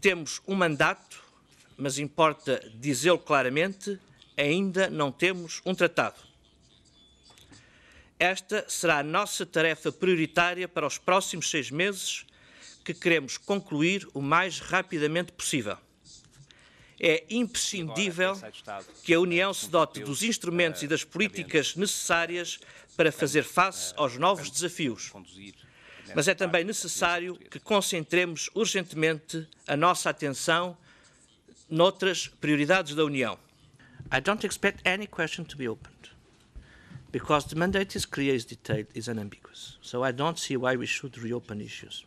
Temos um mandato, mas importa dizê-lo claramente, ainda não temos um tratado. Esta será a nossa tarefa prioritária para os próximos seis meses, que queremos concluir o mais rapidamente possível. É imprescindível que a União né, se dote dos instrumentos eh, e das políticas necessárias para fazer face eh, aos novos desafios, mas é também necessário que concentremos urgentemente a nossa atenção noutras prioridades da União. I don't expect any question to be opened because the mandate is clear, is detailed, is unambiguous. So I don't see why we should reopen issues,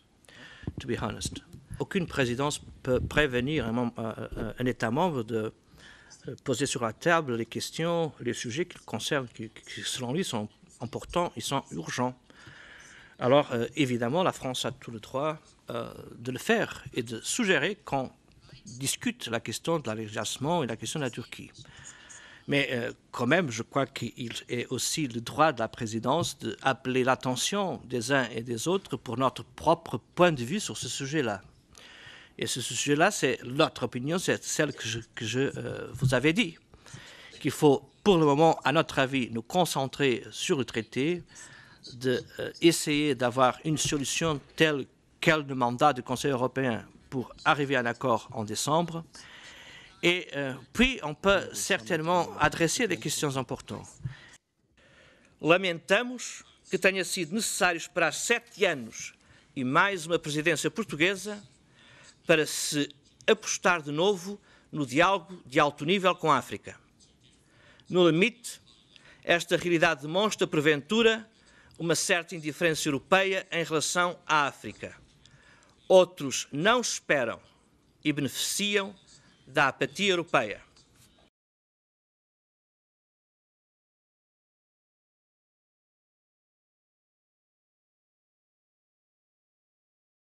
to be honest. Aucune présidence peut prévenir un, euh, euh, un État membre de euh, poser sur la table les questions, les sujets qui le concernent, qui, qui selon lui sont importants et sont urgents. Alors euh, évidemment, la France a tout le droit euh, de le faire et de suggérer qu'on discute la question de l'allégation et la question de la Turquie. Mais euh, quand même, je crois qu'il est aussi le droit de la présidence d'appeler l'attention des uns et des autres pour notre propre point de vue sur ce sujet-là. Et ce sujet-là, c'est notre opinion, c'est celle que je, vous avais dit, qu'il faut pour le moment, à notre avis, nous concentrer sur le traité, d'essayer de, euh, d'avoir une solution telle qu'elle le mandat du Conseil européen pour arriver à un accord en décembre. Et euh, puis, on peut certainement adresser des questions importantes. Lamentamos que tenha sido necessário esperar sete anos e mais uma presidência portuguesa para se apostar de novo no diálogo de alto nível com a África. No limite, esta realidade demonstra, porventura, uma certa indiferença europeia em relação à África. Outros não esperam e beneficiam da apatia europeia.